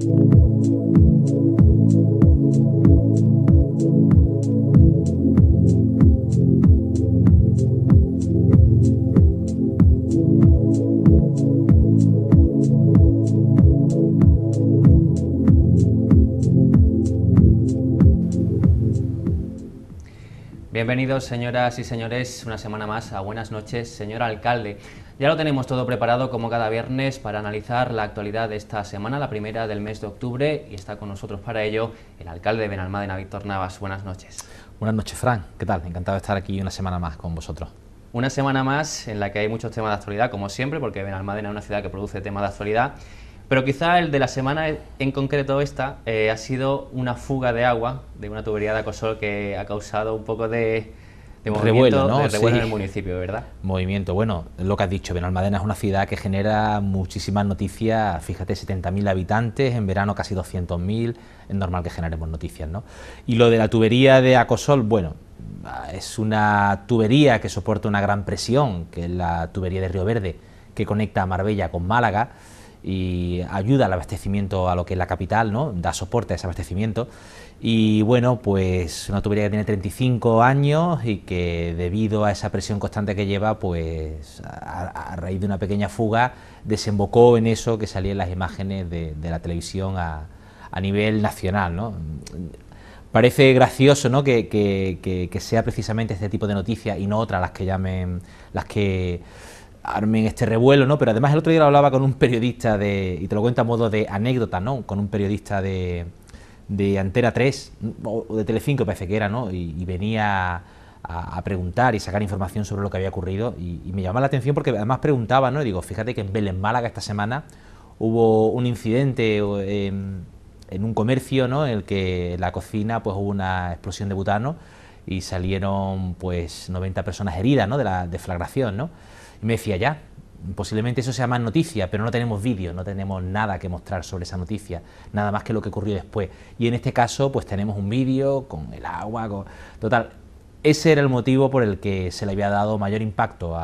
Thank you. Bienvenidos, señoras y señores, una semana más a Buenas noches, señor alcalde. Ya lo tenemos todo preparado como cada viernes para analizar la actualidad de esta semana, la primera del mes de octubre, y está con nosotros para ello el alcalde de Benalmádena, Víctor Navas. Buenas noches. Buenas noches, Fran. ¿Qué tal? Encantado de estar aquí una semana más con vosotros. Una semana más en la que hay muchos temas de actualidad, como siempre, porque Benalmádena es una ciudad que produce temas de actualidad pero quizá el de la semana en concreto esta eh, ha sido una fuga de agua de una tubería de acosol que ha causado un poco de, de revuelo, ¿no? revuelo en el municipio, ¿verdad? Movimiento. Bueno, lo que has dicho, Benalmádena es una ciudad que genera muchísimas noticias, fíjate, 70.000 habitantes, en verano casi 200.000, es normal que generemos noticias, ¿no? Y lo de la tubería de Acosol, bueno, es una tubería que soporta una gran presión, que es la tubería de Río Verde, que conecta a Marbella con Málaga, y ayuda al abastecimiento a lo que es la capital, ¿no? da soporte a ese abastecimiento. Y bueno, pues una tubería que tiene 35 años y que debido a esa presión constante que lleva, pues a, raíz de una pequeña fuga desembocó en eso que salían las imágenes de, la televisión a, nivel nacional. ¿no? Parece gracioso ¿no? Que, que sea precisamente este tipo de noticias y no otras las que llamen, las que armen este revuelo, ¿no? Pero además el otro día lo hablaba con un periodista de, y te lo cuento a modo de anécdota, ¿no? Con un periodista de, de Antera 3 o de Telecinco parece que era, ¿no? Y, venía a, preguntar y sacar información sobre lo que había ocurrido y, me llamaba la atención porque además preguntaba, ¿no? Y digo, fíjate que en Belén, Málaga esta semana hubo un incidente en un comercio, ¿no? En el que la cocina pues hubo una explosión de butano y salieron pues 90 personas heridas, ¿no? De la deflagración, ¿no? me decía, ya, posiblemente eso sea más noticia, pero no tenemos vídeo, no tenemos nada que mostrar sobre esa noticia, nada más que lo que ocurrió después. Y en este caso, pues tenemos un vídeo con el agua, Total, ese era el motivo por el que se le había dado mayor impacto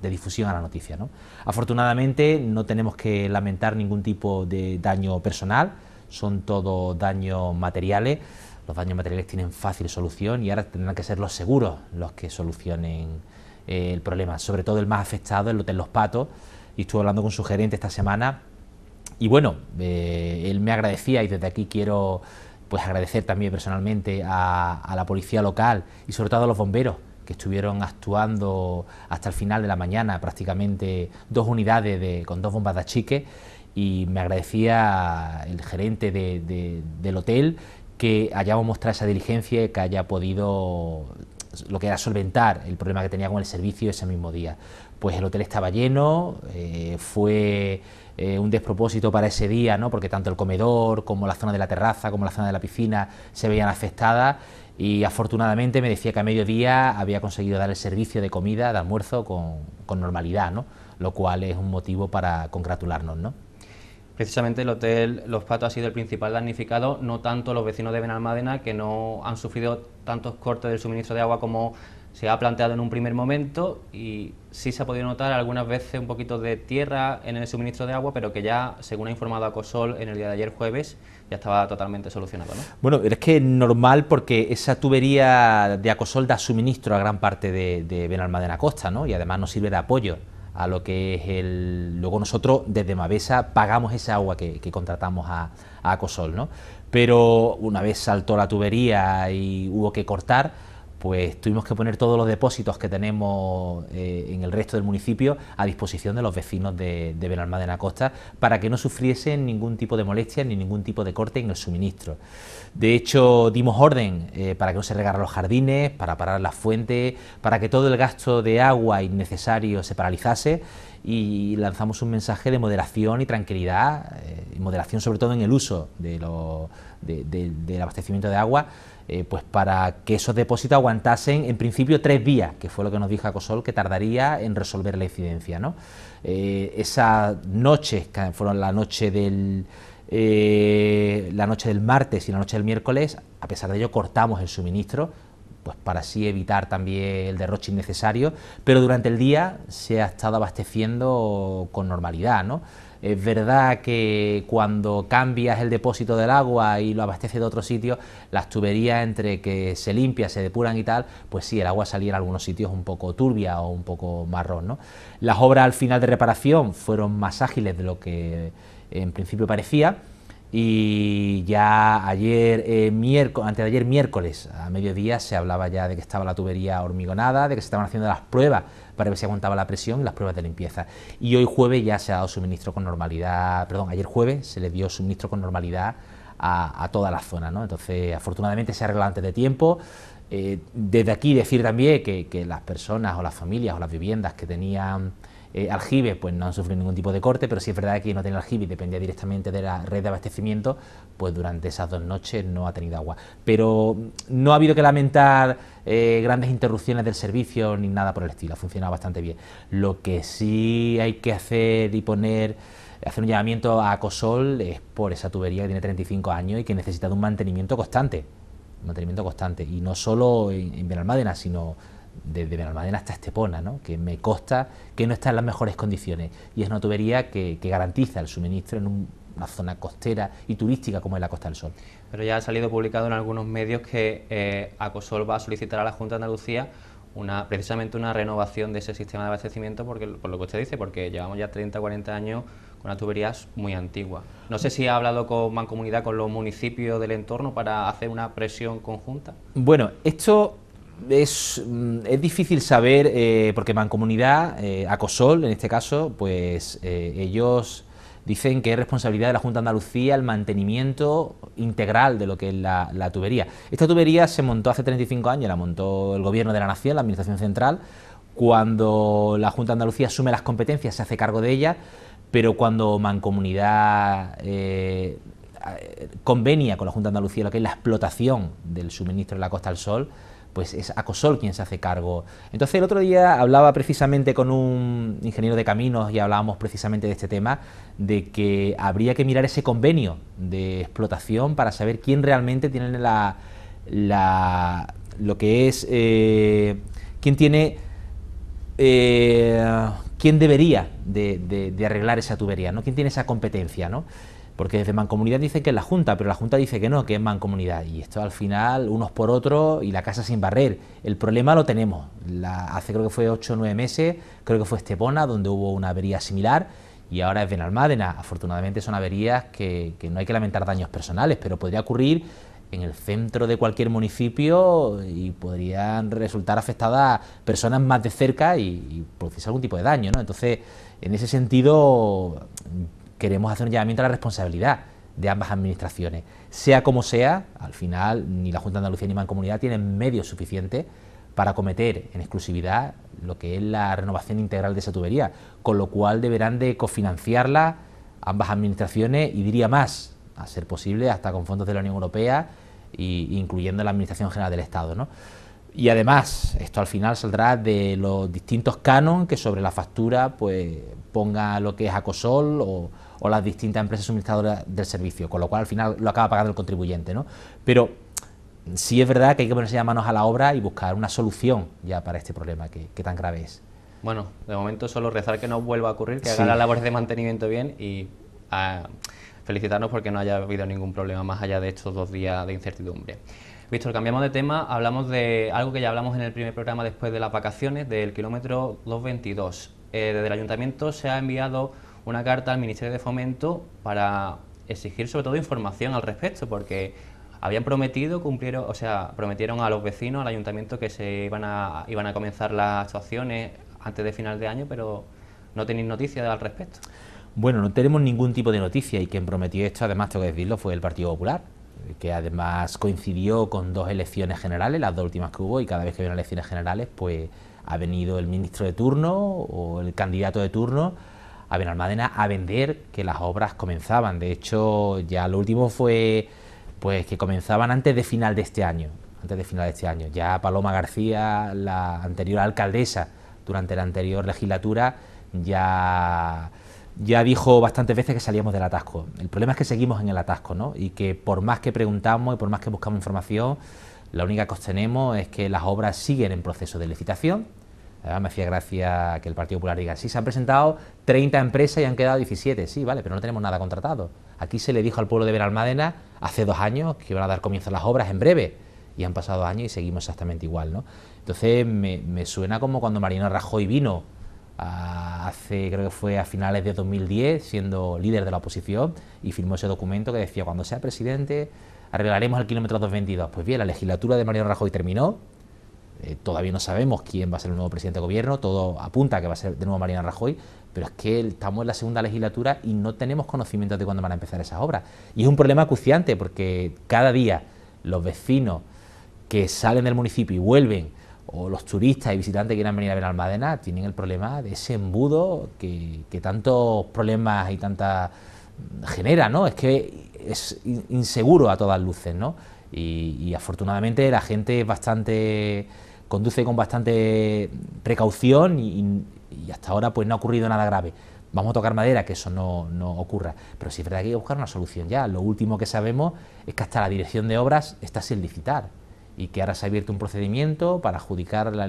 de difusión a la noticia. ¿no? Afortunadamente no tenemos que lamentar ningún tipo de daño personal, son todos daños materiales, los daños materiales tienen fácil solución y ahora tendrán que ser los seguros los que solucionen eh, el problema. Sobre todo el más afectado, el Hotel Los Patos, y estuve hablando con su gerente esta semana. Y bueno, eh, él me agradecía y desde aquí quiero pues agradecer también personalmente a, la policía local y sobre todo a los bomberos que estuvieron actuando hasta el final de la mañana, prácticamente dos unidades con dos bombas de achique, y me agradecía el gerente del hotel que hayamos mostrado esa diligencia, y que haya podido lo que era solventar el problema que tenía con el servicio ese mismo día. Pues el hotel estaba lleno, eh, fue eh, un despropósito para ese día, ¿no? porque tanto el comedor como la zona de la terraza, como la zona de la piscina se veían afectadas y afortunadamente me decía que a mediodía había conseguido dar el servicio de comida, de almuerzo con, normalidad, lo cual es un motivo para congratularnos. Precisamente el hotel Los Patos ha sido el principal damnificado, no tanto los vecinos de Benalmádena que no han sufrido tantos cortes del suministro de agua como se ha planteado en un primer momento y sí se ha podido notar algunas veces un poquito de tierra en el suministro de agua, pero que ya, según ha informado Acosol en el día de ayer jueves, ya estaba totalmente solucionado. Bueno, es que es normal porque esa tubería de Acosol da suministro a gran parte de, de Benalmádena Costa ¿no? y además nos sirve de apoyo a lo que es el... Luego nosotros desde Mavesa pagamos ese agua que, contratamos a, Acosol. ¿no? pero una vez saltó la tubería y hubo que cortar, pues tuvimos que poner todos los depósitos que tenemos eh, en el resto del municipio a disposición de los vecinos de, en la Costa para que no sufriesen ningún tipo de molestia ni ningún tipo de corte en el suministro. De hecho, dimos orden eh, para que no se regaran los jardines, para parar las fuentes, para que todo el gasto de agua innecesario se paralizase y lanzamos un mensaje de moderación y tranquilidad, eh, moderación sobre todo en el uso del abastecimiento de agua, eh, pues para que esos depósitos aguantasen en principio tres días, que fue lo que nos dijo Acosol que tardaría en resolver la incidencia. ¿no? Eh, esas noches, que fueron la noche del... la noche del martes y la noche del miércoles, a pesar de ello, cortamos el suministro pues para así evitar también el derroche innecesario, pero durante el día se ha estado abasteciendo con normalidad, ¿no? Es verdad que cuando cambias el depósito del agua y lo abasteces de otro sitio, las tuberías entre que se limpia, se depuran y tal, pues sí, el agua salía en algunos sitios un poco turbia o un poco marrón. Las obras al final de reparación fueron más ágiles de lo que en principio parecía y ya ayer, eh, miércoles, antes de ayer miércoles, a mediodía, se hablaba ya de que estaba la tubería hormigonada, de que se estaban haciendo las pruebas para ver si aguantaba la presión y las pruebas de limpieza. Y hoy jueves ya se ha dado suministro con normalidad, perdón, ayer jueves se le dio suministro con normalidad a, toda la zona, ¿no? Entonces, afortunadamente se arregló antes de tiempo, eh, desde aquí decir también que, las personas o las familias o las viviendas que tenían eh, aljibes aljibe pues no han sufrido ningún tipo de corte, pero sí es verdad que no tenía aljibe y dependía directamente de la red de abastecimiento, pues durante esas dos noches no ha tenido agua. Pero no ha habido que lamentar eh, grandes interrupciones del servicio ni nada por el estilo, ha funcionado bastante bien. Lo que sí hay que hacer y poner hacer un llamamiento a COSOL es por esa tubería que tiene 35 años y que necesita de un mantenimiento constante mantenimiento constante. Y no solo en, Benalmádena, sino desde Benalmádena hasta Estepona, ¿no? que me consta que no está en las mejores condiciones. Y es una tubería que, garantiza el suministro en una zona costera y turística como es la Costa del Sol. Pero ya ha salido publicado en algunos medios que eh, Acosol va a solicitar a la Junta de Andalucía una, precisamente una renovación de ese sistema de abastecimiento, porque, por lo que usted dice, porque llevamos ya 30 40 años una tubería muy antigua. No sé si ha hablado con Mancomunidad, con los municipios del entorno para hacer una presión conjunta. Bueno, esto es, mm, difícil saber eh, porque Mancomunidad, eh, Acosol en este caso, pues eh, ellos dicen que es responsabilidad de la Junta de Andalucía el mantenimiento integral de lo que es la, la, tubería. Esta tubería se montó hace 35 años, la montó el Gobierno de la Nación, la Administración Central. Cuando la Junta de Andalucía asume las competencias, se hace cargo de ella, pero cuando Mancomunidad eh, convenia convenía con la Junta de Andalucía lo que es la explotación del suministro de la Costa al Sol, pues es Acosol quien se hace cargo. Entonces el otro día hablaba precisamente con un ingeniero de caminos y hablábamos precisamente de este tema, de que habría que mirar ese convenio de explotación para saber quién realmente tiene la, lo que es, eh, quién tiene... Eh, quién debería de, arreglar esa tubería, ¿no? quién tiene esa competencia. ¿no? Porque desde Mancomunidad dicen que es la Junta, pero la Junta dice que no, que es Mancomunidad. Y esto al final, unos por otros y la casa sin barrer. El problema lo tenemos. hace creo que fue 8 o 9 meses, creo que fue Estepona, donde hubo una avería similar. Y ahora es Benalmádena. Afortunadamente son averías que no hay que lamentar daños personales, pero podría ocurrir en el centro de cualquier municipio y podrían resultar afectadas personas más de cerca y, producirse algún tipo de daño. ¿no? Entonces, en ese sentido, queremos hacer un llamamiento a la responsabilidad de ambas administraciones. Sea como sea, al final ni la Junta de Andalucía ni Mancomunidad tienen medios suficientes para cometer, en exclusividad lo que es la renovación integral de esa tubería, con lo cual deberán de cofinanciarla ambas administraciones y diría más, a ser posible, hasta con fondos de la Unión Europea, y, incluyendo la Administración General del Estado. ¿no? Y además, esto al final saldrá de los distintos canon que sobre la factura pues, ponga lo que es Acosol o, las distintas empresas suministradoras del servicio, con lo cual al final lo acaba pagando el contribuyente. ¿no? Pero sí es verdad que hay que ponerse manos a la obra y buscar una solución ya para este problema que, tan grave es. Bueno, de momento solo rezar que no vuelva a ocurrir, que haga las labores de mantenimiento bien y... Ah, felicitarnos porque no haya habido ningún problema más allá de estos dos días de incertidumbre. Víctor, cambiamos de tema, hablamos de algo que ya hablamos en el primer programa después de las vacaciones, del kilómetro 222. Eh, desde el ayuntamiento se ha enviado una carta al Ministerio de Fomento para exigir sobre todo información al respecto, porque habían prometido, cumplieron, o sea, prometieron a los vecinos, al ayuntamiento, que se iban a, iban a comenzar las actuaciones antes de final de año, pero no tenéis noticias al respecto. Bueno, no tenemos ningún tipo de noticia y quien prometió esto, además tengo que decirlo, fue el Partido Popular, que además coincidió con dos elecciones generales, las dos últimas que hubo, y cada vez que hubo elecciones generales, pues ha venido el ministro de turno o el candidato de turno a Benalmádena a vender que las obras comenzaban. De hecho, ya lo último fue pues que comenzaban antes de final de este año, antes de final de este año. Ya Paloma García, la anterior alcaldesa, durante la anterior legislatura, ya ya dijo bastantes veces que salíamos del atasco. El problema es que seguimos en el atasco, ¿no? Y que por más que preguntamos y por más que buscamos información, la única que obtenemos es que las obras siguen en proceso de licitación. me hacía gracia que el Partido Popular diga, sí, se han presentado 30 empresas y han quedado 17. Sí, vale, pero no tenemos nada contratado. Aquí se le dijo al pueblo de Benalmádena hace dos años que iban a dar comienzo a las obras en breve. Y han pasado años y seguimos exactamente igual, ¿no? Entonces, me, me suena como cuando Mariano Rajoy vino hace, creo que fue a finales de 2010, siendo líder de la oposición, y firmó ese documento que decía, cuando sea presidente, arreglaremos el kilómetro 222. Pues bien, la legislatura de Mariano Rajoy terminó, eh, todavía no sabemos quién va a ser el nuevo presidente de gobierno, todo apunta a que va a ser de nuevo Mariano Rajoy, pero es que estamos en la segunda legislatura y no tenemos conocimiento de cuándo van a empezar esas obras. Y es un problema acuciante porque cada día los vecinos que salen del municipio y vuelven o los turistas y visitantes que quieran venir a ver Almadena tienen el problema de ese embudo que, tantos problemas y tantas mm, genera, ¿no? Es que es inseguro a todas luces, ¿no? Y, afortunadamente la gente es bastante conduce con bastante precaución y, hasta ahora pues no ha ocurrido nada grave. Vamos a tocar madera, que eso no, no ocurra. Pero sí es verdad que hay que buscar una solución ya. Lo último que sabemos es que hasta la dirección de obras está sin licitar y que ahora se ha abierto un procedimiento para adjudicar la,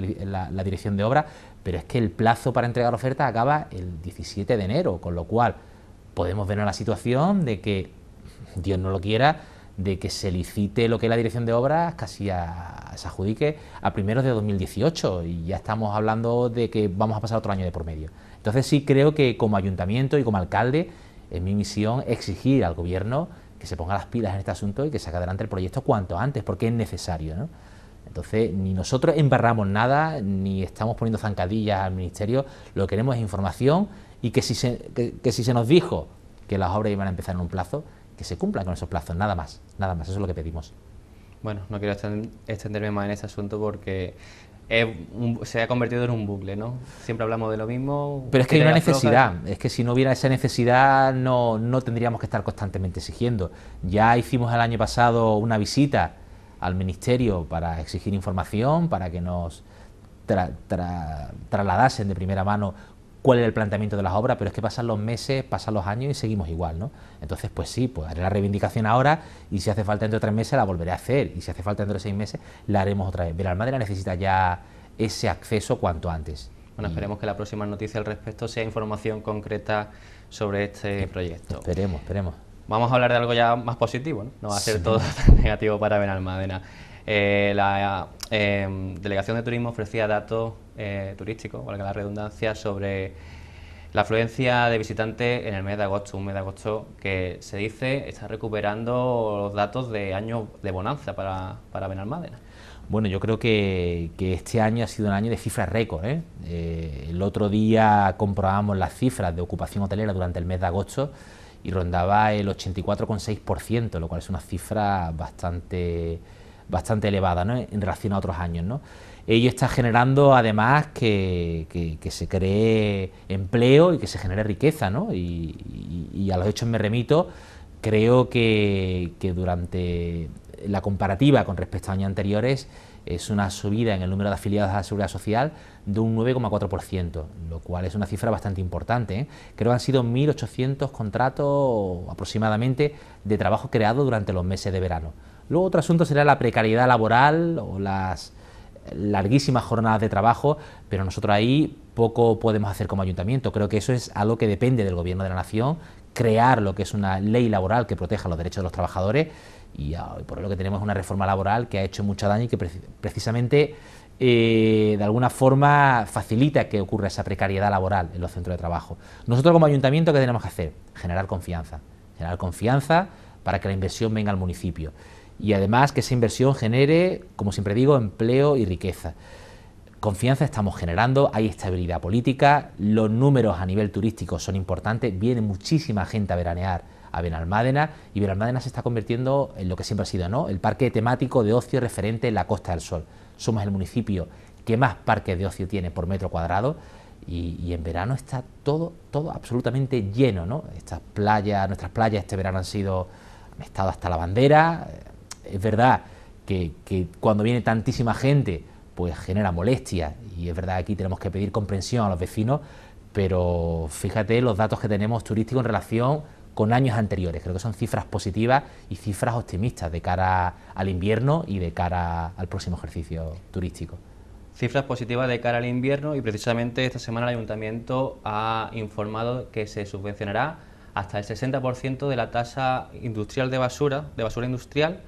dirección de obra, pero es que el plazo para entregar ofertas acaba el 17 de enero, con lo cual podemos ver la situación de que, Dios no lo quiera, de que se licite lo que es la dirección de obras casi se adjudique a primeros de 2018 y ya estamos hablando de que vamos a pasar otro año de por medio. Entonces sí creo que como ayuntamiento y como alcalde es mi misión exigir al gobierno que se ponga las pilas en este asunto y que se saque adelante el proyecto cuanto antes, porque es necesario. Entonces, ni nosotros embarramos nada, ni estamos poniendo zancadillas al Ministerio, lo que queremos es información y que si se, si se nos dijo que las obras iban a empezar en un plazo, que se cumplan con esos plazos, nada más, nada más, eso es lo que pedimos. Bueno, no quiero extenderme más en ese asunto porque se ha convertido en un bucle, ¿no? Siempre hablamos de lo mismo. Pero es que hay una necesidad, es que si no hubiera esa necesidad no, tendríamos que estar constantemente exigiendo. Ya hicimos el año pasado una visita al Ministerio para exigir información, para que nos trasladasen de primera mano cuál es el planteamiento de las obras, pero es que pasan los meses, pasan los años y seguimos igual, ¿no? Entonces, pues sí, pues haré la reivindicación ahora y si hace falta dentro de tres meses la volveré a hacer y si hace falta dentro de seis meses la haremos otra vez. Madera necesita ya ese acceso cuanto antes. Bueno, esperemos que la próxima noticia al respecto sea información concreta sobre este proyecto. Esperemos, esperemos. Vamos a hablar de algo ya más positivo, ¿no? va a ser todo tan negativo para Benalmádena. Eh, la em, Delegación de Turismo ofrecía datos eh, turísticos, valga la redundancia, sobre la afluencia de visitantes en el mes de agosto, un mes de agosto que se dice está recuperando los datos de año de bonanza para, para Benalmádena. Bueno, yo creo que, este año ha sido un año de cifras récord. ¿eh? el otro día comprobamos las cifras de ocupación hotelera durante el mes de agosto y rondaba el 84,6%, lo cual es una cifra bastante bastante elevada en relación a otros años. Ello está generando además que, se cree empleo y que se genere riqueza. Y, a los hechos me remito, creo que, durante la comparativa con respecto a años anteriores es una subida en el número de afiliados a la Seguridad Social de un 9,4%, lo cual es una cifra bastante importante. ¿eh? Creo que han sido 1.800 contratos aproximadamente de trabajo creado durante los meses de verano. Luego otro asunto será la precariedad laboral o las larguísimas jornadas de trabajo, pero nosotros ahí poco podemos hacer como ayuntamiento. Creo que eso es algo que depende del Gobierno de la Nación, crear lo que es una ley laboral que proteja los derechos de los trabajadores y ah, por lo que tenemos una reforma laboral que ha hecho mucho daño y que precisamente eh, de alguna forma facilita que ocurra esa precariedad laboral en los centros de trabajo. Nosotros como ayuntamiento, ¿qué tenemos que hacer? Generar confianza. Generar confianza para que la inversión venga al municipio y además que esa inversión genere, como siempre digo, empleo y riqueza. Confianza estamos generando, hay estabilidad política, los números a nivel turístico son importantes, viene muchísima gente a veranear a Benalmádena y Benalmádena se está convirtiendo en lo que siempre ha sido, ¿no? El parque temático de ocio referente en la Costa del Sol. Somos el municipio que más parques de ocio tiene por metro cuadrado y, en verano está todo, todo absolutamente lleno, Estas playas, nuestras playas este verano han sido, han estado hasta la bandera, es verdad que, cuando viene tantísima gente, pues genera molestia y es verdad que aquí tenemos que pedir comprensión a los vecinos, pero fíjate los datos que tenemos turísticos en relación con años anteriores. Creo que son cifras positivas y cifras optimistas de cara al invierno y de cara al próximo ejercicio turístico. Cifras positivas de cara al invierno y precisamente esta semana el ayuntamiento ha informado que se subvencionará hasta el 60% de la tasa industrial de basura, de basura industrial,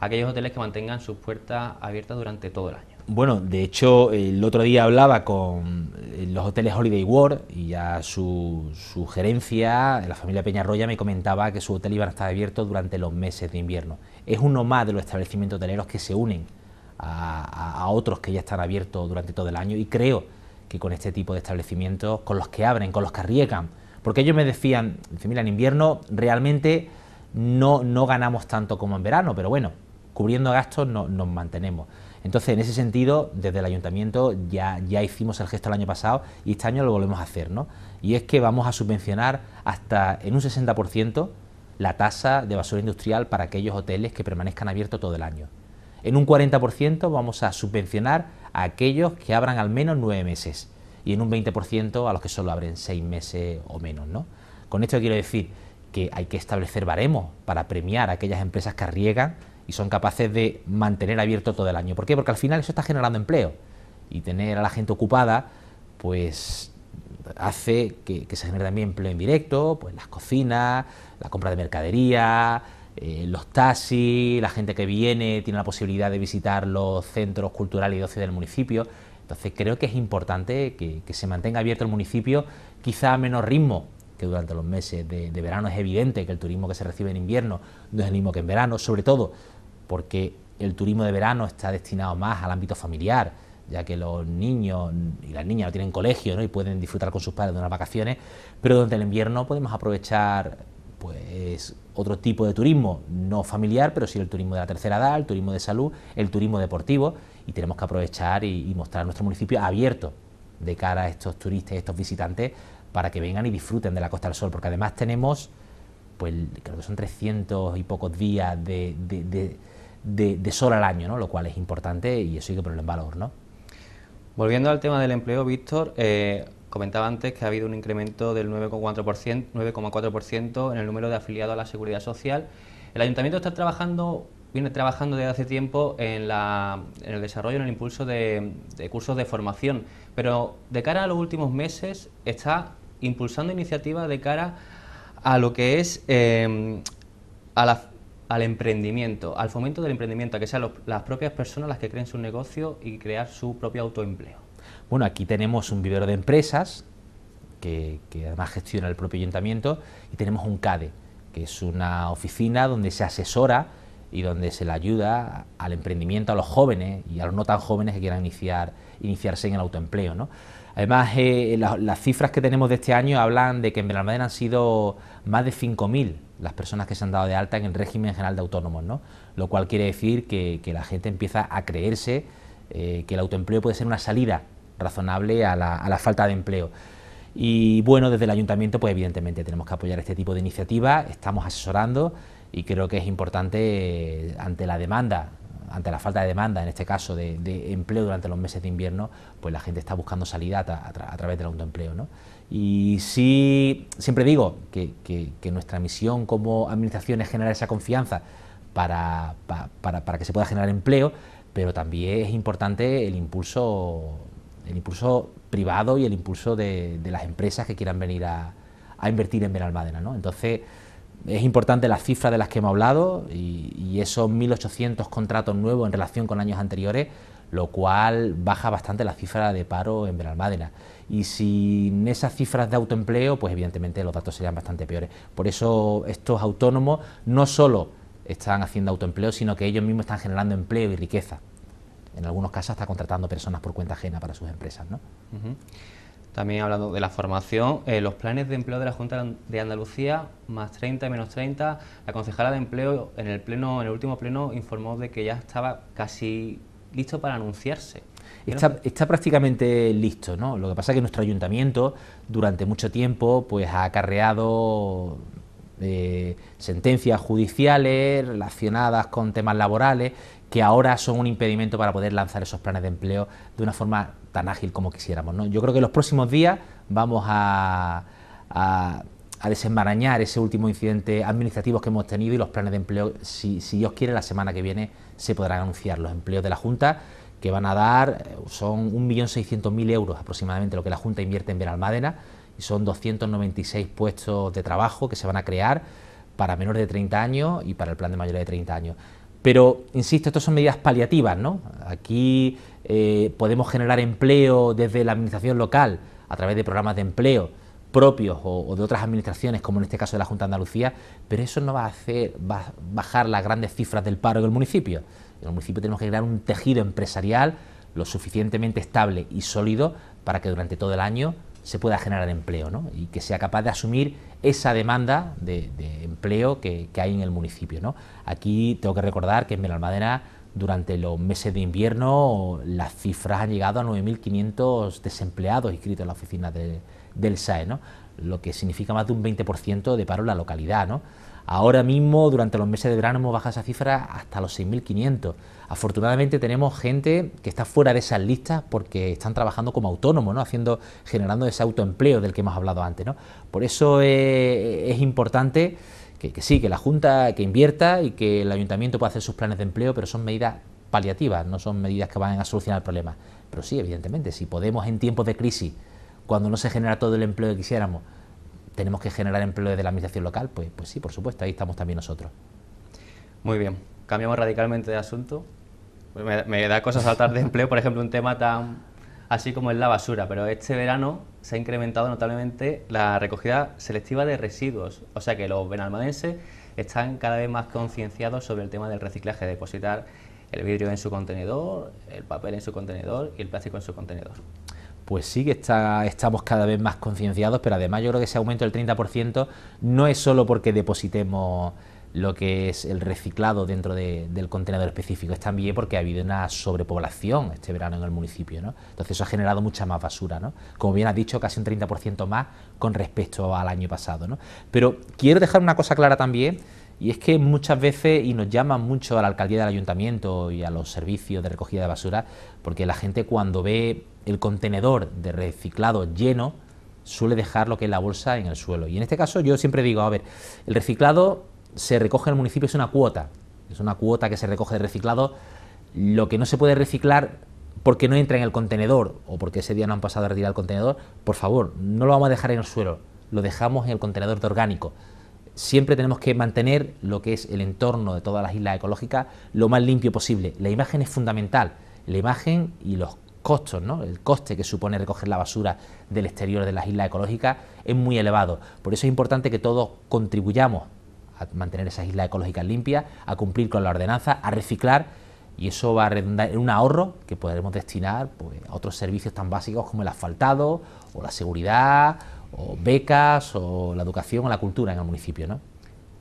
aquellos hoteles que mantengan sus puertas abiertas durante todo el año. Bueno, de hecho, el otro día hablaba con eh, los hoteles Holiday World y a su, su gerencia, la familia Peñarroya, me comentaba que su hotel iba a estar abierto durante los meses de invierno. Es uno más de los establecimientos hoteleros que se unen a, otros que ya están abiertos durante todo el año y creo que con este tipo de establecimientos, con los que abren, con los que arriesgan, porque ellos me decían, mira, en invierno realmente no, no ganamos tanto como en verano, pero bueno, cubriendo gastos nos mantenemos. Entonces, en ese sentido, desde el ayuntamiento ya, hicimos el gesto el año pasado y este año lo volvemos a hacer, ¿no? Y es que vamos a subvencionar hasta en un 60% la tasa de basura industrial para aquellos hoteles que permanezcan abiertos todo el año. En un 40% vamos a subvencionar a aquellos que abran al menos nueve meses y en un 20% a los que solo abren seis meses o menos, ¿no? Con esto quiero decir que hay que establecer baremos para premiar a aquellas empresas que arriesgan y son capaces de mantener abierto todo el año. ¿Por qué? Porque al final eso está generando empleo y tener a la gente ocupada, pues hace que, se genere también empleo indirecto, pues las cocinas, la compra de mercadería, eh, los taxis, la gente que viene tiene la posibilidad de visitar los centros culturales y doce del municipio. Entonces creo que es importante que, se mantenga abierto el municipio, quizá a menos ritmo que durante los meses de, de verano. Es evidente que el turismo que se recibe en invierno no es el mismo que en verano, sobre todo porque el turismo de verano está destinado más al ámbito familiar, ya que los niños y las niñas no tienen colegio ¿no? y pueden disfrutar con sus padres de unas vacaciones, pero durante el invierno podemos aprovechar pues otro tipo de turismo, no familiar, pero sí el turismo de la tercera edad, el turismo de salud, el turismo deportivo, y tenemos que aprovechar y, mostrar mostrar nuestro municipio abierto de cara a estos turistas y estos visitantes para que vengan y disfruten de la Costa del Sol, porque además tenemos, pues creo que son 300 y pocos días de de, de, sol al año, ¿no? lo cual es importante y eso hay que ponerlo en valor. ¿no? Volviendo al tema del empleo, Víctor, eh, comentaba antes que ha habido un incremento del 9,4% en el número de afiliados a la seguridad social. El ayuntamiento está trabajando viene trabajando desde hace tiempo en, la, en, el desarrollo, en el impulso de, cursos de formación, pero de cara a los últimos meses está impulsando iniciativas de cara a lo que es eh, a la al emprendimiento, al fomento del emprendimiento, a que sean las propias personas las que creen su negocio y crear su propio autoempleo. Bueno, aquí tenemos un vivero de empresas que, además gestiona el propio ayuntamiento y tenemos un CADE, que es una oficina donde se asesora y donde se le ayuda al emprendimiento a los jóvenes y a los no tan jóvenes que quieran iniciar, iniciarse en el autoempleo. Además, eh, las cifras que tenemos de este año hablan de que en Benalmádena han sido más de 5.000 las personas que se han dado de alta en el régimen general de autónomos, lo cual quiere decir que, la gente empieza a creerse eh, que el autoempleo puede ser una salida razonable a la, falta de empleo. Y bueno, desde el ayuntamiento, pues evidentemente tenemos que apoyar este tipo de iniciativas, estamos asesorando y creo que es importante eh, ante la demanda, ante la falta de demanda, en este caso, de, empleo durante los meses de invierno, pues la gente está buscando salida a, través del autoempleo. ¿no? Y sí, siempre digo que, nuestra misión como administración es generar esa confianza para, que se pueda generar empleo, pero también es importante el impulso, el impulso privado y el impulso de, las empresas que quieran venir a, invertir en Benalmádena. ¿no? Entonces, es importante la cifra de las que hemos hablado y esos 1.800 contratos nuevos en relación con años anteriores lo cual baja bastante la cifra de paro en Benalmádena. Y sin esas cifras de autoempleo, pues evidentemente los datos serían bastante peores. Por eso estos autónomos no solo están haciendo autoempleo, sino que ellos mismos están generando empleo y riqueza. En algunos casos está contratando personas por cuenta ajena para sus empresas. ¿no? También hablando de la formación, eh, los planes de empleo de la Junta de Andalucía, más 30, menos 30, la concejala de empleo en el, pleno, en el último pleno informó de que ya estaba casi listo para anunciarse. Está, prácticamente listo, Lo que pasa es que nuestro ayuntamiento durante mucho tiempo pues ha acarreado eh, sentencias judiciales relacionadas con temas laborales que ahora son un impedimento para poder lanzar esos planes de empleo de una forma tan ágil como quisiéramos. Yo creo que los próximos días vamos a a desenmarañar ese último incidente administrativo que hemos tenido y los planes de empleo, si, Dios quiere, la semana que viene se podrán anunciar los empleos de la Junta que van a dar, eh, son 1.600.000 euros aproximadamente lo que la Junta invierte en Benalmádena y son 296 puestos de trabajo que se van a crear para menores de 30 años y para el plan de mayores de 30 años. Pero, insisto, estas son medidas paliativas, ¿no? Aquí eh, podemos generar empleo desde la administración local a través de programas de empleo, propios o, de otras administraciones, como en este caso de la Junta de Andalucía, pero eso no va a hacer bajar las grandes cifras del paro del municipio. En el municipio tenemos que crear un tejido empresarial lo suficientemente estable y sólido para que durante todo el año se pueda generar empleo y que sea capaz de asumir esa demanda de, empleo que, hay en el municipio. Aquí tengo que recordar que en Almadena, durante los meses de invierno las cifras han llegado a 9.500 desempleados inscritos en la oficina de, del SAE, lo que significa más de un 20% de paro en la localidad. Ahora mismo, durante los meses de verano, hemos bajado esa cifra hasta los 6.500. Afortunadamente tenemos gente que está fuera de esas listas porque están trabajando como autónomos, ¿no? Haciendo, generando ese autoempleo del que hemos hablado antes. Por eso es importante que, sí, que la Junta que invierta y que el Ayuntamiento pueda hacer sus planes de empleo, pero son medidas paliativas, no son medidas que van a solucionar el problema. Pero sí, evidentemente, si podemos en tiempos de crisis cuando no se genera todo el empleo que quisiéramos, tenemos que generar empleo desde la administración local, pues, pues sí, por supuesto, ahí estamos también nosotros. Muy bien, cambiamos radicalmente de asunto. Me, da cosa saltar de empleo, por ejemplo, un tema tan así como es la basura, pero este verano se ha incrementado notablemente la recogida selectiva de residuos, o sea que los benalmadenses están cada vez más concienciados sobre el tema del reciclaje, depositar el vidrio en su contenedor, el papel en su contenedor y el plástico en su contenedor pues sí que está, estamos cada vez más concienciados, pero además yo creo que ese aumento del 30% no es solo porque depositemos lo que es el reciclado dentro del contenedor específico, es también porque ha habido una sobrepoblación este verano en el municipio, ¿no? Entonces eso ha generado mucha más basura, ¿no? Como bien has dicho, casi un 30% más con respecto al año pasado, Pero quiero dejar una cosa clara también, y es que muchas veces, y nos llaman mucho a la alcaldía del ayuntamiento y a los servicios de recogida de basura, porque la gente cuando ve el contenedor de reciclado lleno, suele dejar lo que es la bolsa en el suelo. Y en este caso yo siempre digo, a ver, el reciclado se recoge en el municipio, es una cuota, es una cuota que se recoge de reciclado, lo que no se puede reciclar porque no entra en el contenedor o porque ese día no han pasado a retirar el contenedor, por favor, no lo vamos a dejar en el suelo, lo dejamos en el contenedor de orgánico siempre tenemos que mantener lo que es el entorno de todas las islas ecológicas lo más limpio posible. La imagen es fundamental, la imagen y los costos, ¿no? el coste que supone recoger la basura del exterior de las islas ecológicas es muy elevado. Por eso es importante que todos contribuyamos a mantener esas islas ecológicas limpias, a cumplir con la ordenanza, a reciclar y eso va a redundar en un ahorro que podremos destinar pues, a otros servicios tan básicos como el asfaltado o la seguridad o becas o la educación o la cultura en el municipio. ¿no?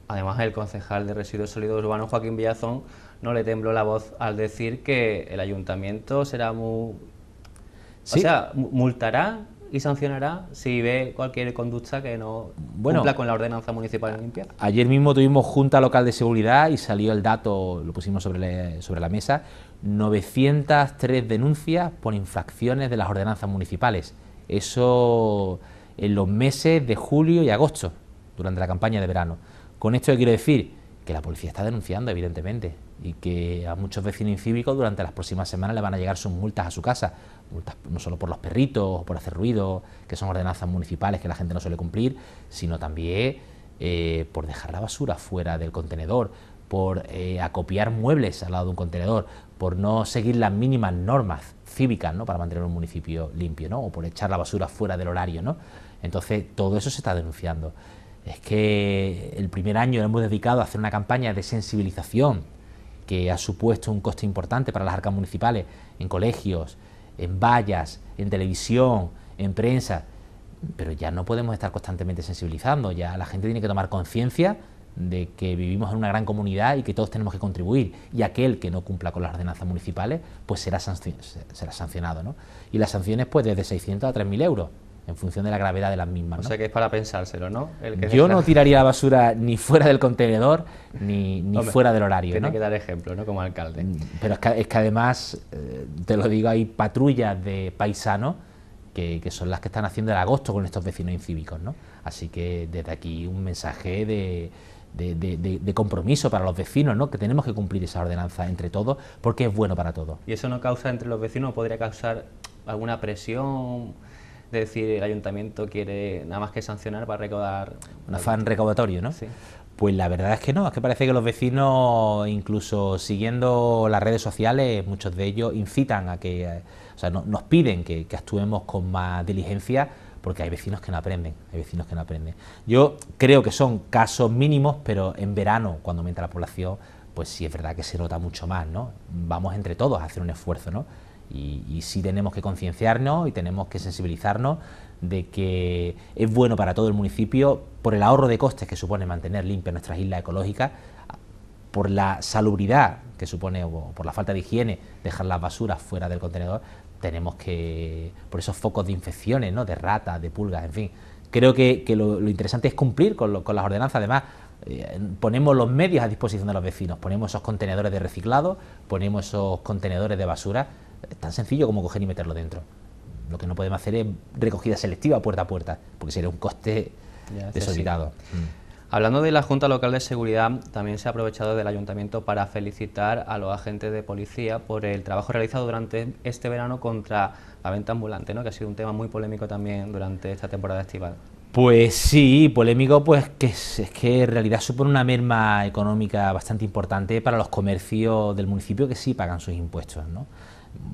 Además, el concejal de Residuos Sólidos Urbanos, Joaquín Villazón, no le tembló la voz al decir que el ayuntamiento será muy... O sea, multará y sancionará si ve cualquier conducta que no cumpla con la ordenanza municipal de limpieza. Ayer mismo tuvimos Junta Local de Seguridad y salió el dato, lo pusimos sobre sobre la mesa, 903 denuncias por infracciones de las ordenanzas municipales. Eso en los meses de julio y agosto, durante la campaña de verano. Con esto quiero decir que la policía está denunciando, evidentemente, y que a muchos vecinos incívicos durante las próximas semanas le van a llegar sus multas a su casa, multas no solo por los perritos, por hacer ruido, que son ordenanzas municipales que la gente no suele cumplir, sino también eh, por dejar la basura fuera del contenedor, por eh, acopiar muebles al lado de un contenedor, por no seguir las mínimas normas cívicas ¿no? para mantener un municipio limpio, ¿no? o por echar la basura fuera del horario. Entonces, todo eso se está denunciando. Es que el primer año hemos dedicado a hacer una campaña de sensibilización que ha supuesto un coste importante para las arcas municipales en colegios, en vallas, en televisión, en prensa, pero ya no podemos estar constantemente sensibilizando, ya la gente tiene que tomar conciencia de que vivimos en una gran comunidad y que todos tenemos que contribuir, y aquel que no cumpla con las ordenanzas municipales, pues será, será sancionado. Y las sanciones, pues desde 600 a 3.000 euros, en función de la gravedad de las mismas. ¿no? O sea que es para pensárselo, ¿no? Yo no tiraría la basura ni fuera del contenedor, ni, fuera del horario. Tiene que dar ejemplo, ¿no? Como alcalde. Mm, pero es que, es que además, eh, te lo digo, hay patrullas de paisanos que, que, son las que están haciendo el agosto con estos vecinos incívicos, ¿no? Así que desde aquí un mensaje de de, compromiso para los vecinos, ¿no? que tenemos que cumplir esa ordenanza entre todos porque es bueno para todos. ¿Y eso no causa entre los vecinos, podría causar alguna presión? de decir el ayuntamiento quiere nada más que sancionar para recaudar... Un afán recaudatorio, ¿no? Pues la verdad es que no, es que parece que los vecinos, incluso siguiendo las redes sociales, muchos de ellos incitan a que, eh, o sea, nos piden que, que, actuemos con más diligencia porque hay vecinos que no aprenden, hay vecinos que no aprenden. Yo creo que son casos mínimos, pero en verano, cuando aumenta la población, pues sí es verdad que se nota mucho más, ¿no? Vamos entre todos a hacer un esfuerzo, Y, y sí tenemos que concienciarnos y tenemos que sensibilizarnos de que es bueno para todo el municipio por el ahorro de costes que supone mantener limpias nuestras islas ecológicas, por la salubridad que supone o por la falta de higiene dejar las basuras fuera del contenedor, tenemos que, por esos focos de infecciones, ¿no? de ratas, de pulgas, en fin. Creo que, lo, interesante es cumplir con, con las ordenanzas, además eh, ponemos los medios a disposición de los vecinos, ponemos esos contenedores de reciclado, ponemos esos contenedores de basura, es tan sencillo como coger y meterlo dentro. Lo que no podemos hacer es recogida selectiva puerta a puerta, porque sería un coste ya, Hablando de la Junta Local de Seguridad, también se ha aprovechado del Ayuntamiento para felicitar a los agentes de policía por el trabajo realizado durante este verano contra la venta ambulante, ¿no? que ha sido un tema muy polémico también durante esta temporada estival. Pues sí, polémico, pues que es, que en realidad supone una merma económica bastante importante para los comercios del municipio que sí pagan sus impuestos.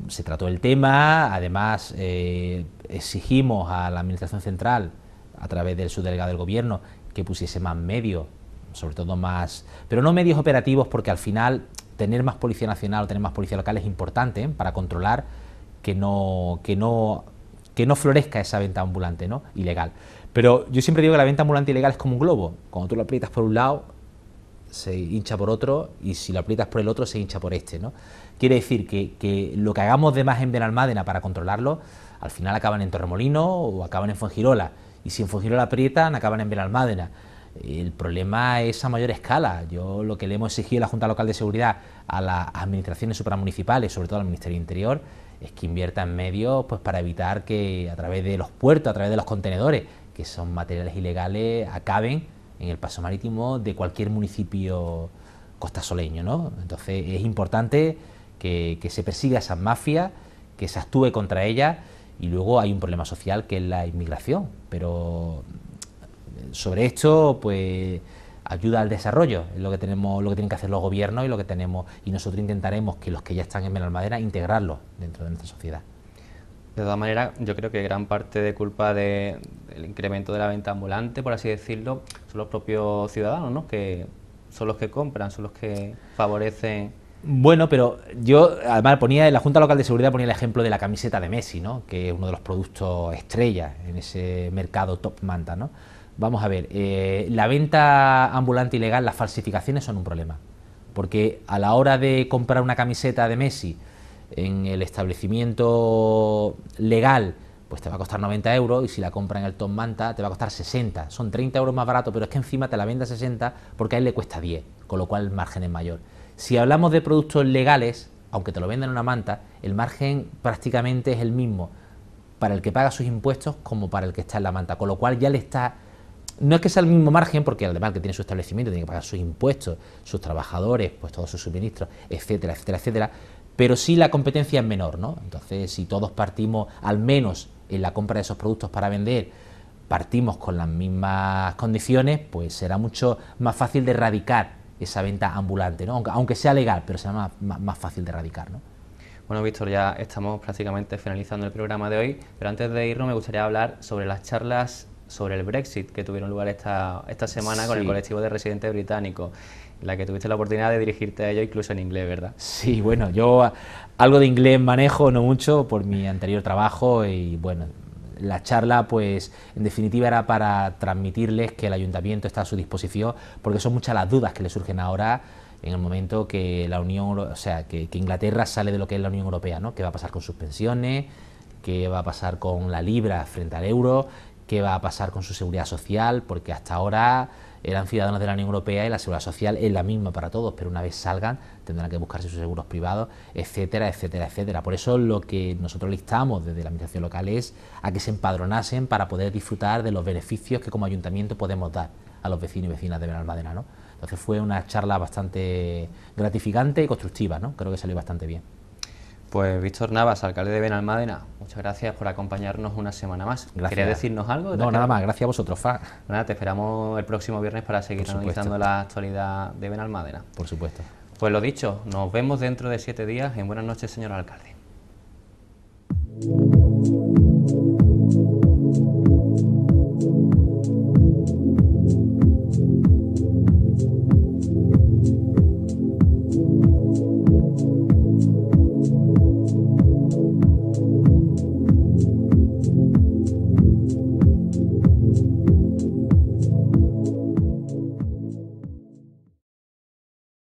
Se trató el tema, además eh, exigimos a la Administración Central, a través del subdelegado del Gobierno, que pusiese más medios, sobre todo más, pero no medios operativos porque al final tener más policía nacional o tener más policía local es importante ¿eh? para controlar que no, que no, que no florezca esa venta ambulante, ¿no? Ilegal. Pero yo siempre digo que la venta ambulante ilegal es como un globo. Cuando tú lo aprietas por un lado, se hincha por otro y si lo aprietas por el otro se hincha por este. ¿no? Quiere decir que, que lo que hagamos de más en Benalmádena para controlarlo, al final acaban en Torremolino o acaban en Fuengirola y si en función la aprietan acaban en Benalmádena. El problema es a mayor escala. Yo lo que le hemos exigido a la Junta Local de Seguridad a las administraciones supramunicipales, sobre todo al Ministerio Interior, es que inviertan en medios pues, para evitar que a través de los puertos, a través de los contenedores, que son materiales ilegales, acaben en el paso marítimo de cualquier municipio costasoleño. ¿no? Entonces es importante que, se persiga esas mafias, que se actúe contra ellas y luego hay un problema social que es la inmigración. Pero eh, sobre esto, pues ayuda al desarrollo, es lo que tenemos, lo que tienen que hacer los gobiernos y lo que tenemos, y nosotros intentaremos que los que ya están en Madera integrarlos dentro de nuestra sociedad. De todas maneras, yo creo que gran parte de culpa del incremento de la venta ambulante, por así decirlo, son los propios ciudadanos, ¿no? que son los que compran, son los que favorecen bueno, pero yo además ponía en la Junta Local de Seguridad ponía el ejemplo de la camiseta de Messi, ¿no? que es uno de los productos estrella en ese mercado top manta. ¿no? Vamos a ver, eh, la venta ambulante ilegal, las falsificaciones son un problema, porque a la hora de comprar una camiseta de Messi en el establecimiento legal, pues te va a costar 90 euros y si la compra en el top manta te va a costar 60, son 30 euros más barato, pero es que encima te la vende a 60 porque a él le cuesta 10, con lo cual el margen es mayor. Si hablamos de productos legales, aunque te lo vendan en una manta, el margen prácticamente es el mismo para el que paga sus impuestos como para el que está en la manta, con lo cual ya le está... No es que sea el mismo margen, porque además que tiene su establecimiento tiene que pagar sus impuestos, sus trabajadores, pues todos sus suministros, etcétera, etcétera, etcétera, pero sí la competencia es menor, ¿no? Entonces, si todos partimos, al menos en la compra de esos productos para vender, partimos con las mismas condiciones, pues será mucho más fácil de erradicar esa venta ambulante, ¿no? aunque, sea legal, pero sea más, fácil de erradicar. ¿no? Bueno, Víctor, ya estamos prácticamente finalizando el programa de hoy, pero antes de irnos me gustaría hablar sobre las charlas sobre el Brexit que tuvieron lugar esta, esta semana con el colectivo de residentes británicos, la que tuviste la oportunidad de dirigirte a ellos incluso en inglés, ¿verdad? Sí, bueno, yo algo de inglés manejo, no mucho, por mi anterior trabajo y bueno, la charla, pues, en definitiva era para transmitirles que el ayuntamiento está a su disposición, porque son muchas las dudas que le surgen ahora en el momento que la Unión, o sea, que, Inglaterra sale de lo que es la Unión Europea, ¿no? ¿Qué va a pasar con sus pensiones? ¿Qué va a pasar con la libra frente al euro? ¿Qué va a pasar con su seguridad social? Porque hasta ahora eran ciudadanos de la Unión Europea y la seguridad social es la misma para todos, pero una vez salgan tendrán que buscarse sus seguros privados, etcétera, etcétera, etcétera. Por eso lo que nosotros listamos desde la administración local es a que se empadronasen para poder disfrutar de los beneficios que como ayuntamiento podemos dar a los vecinos y vecinas de Benalmádena, ¿no? Entonces fue una charla bastante gratificante y constructiva, ¿no? Creo que salió bastante bien. Pues Víctor Navas, alcalde de Benalmádena, muchas gracias por acompañarnos una semana más. Gracias. decirnos algo? No, nada más, gracias a vosotros, Fa. Nada, te esperamos el próximo viernes para seguir analizando la actualidad de Benalmádena. Por supuesto. Pues lo dicho, nos vemos dentro de siete días. En buenas noches, señor alcalde.